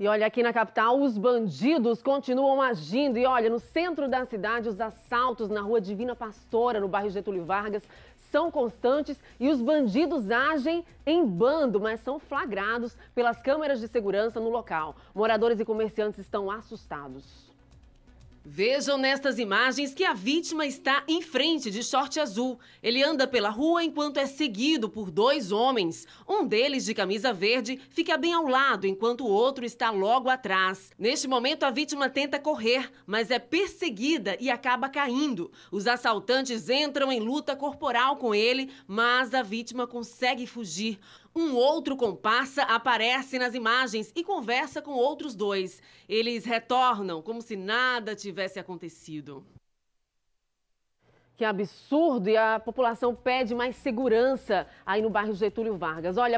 E olha, aqui na capital, os bandidos continuam agindo. E olha, no centro da cidade, os assaltos na rua Divina Pastora, no bairro Getúlio Vargas, são constantes e os bandidos agem em bando, mas são flagrados pelas câmeras de segurança no local. Moradores e comerciantes estão assustados. Vejam nestas imagens que a vítima está em frente de short azul. Ele anda pela rua enquanto é seguido por dois homens. Um deles, de camisa verde, fica bem ao lado, enquanto o outro está logo atrás. Neste momento, a vítima tenta correr, mas é perseguida e acaba caindo. Os assaltantes entram em luta corporal com ele, mas a vítima consegue fugir. Um outro comparsa aparece nas imagens e conversa com outros dois. Eles retornam como se nada tivesse tivesse acontecido. Que absurdo! E a população pede mais segurança aí no bairro Getúlio Vargas. Olha.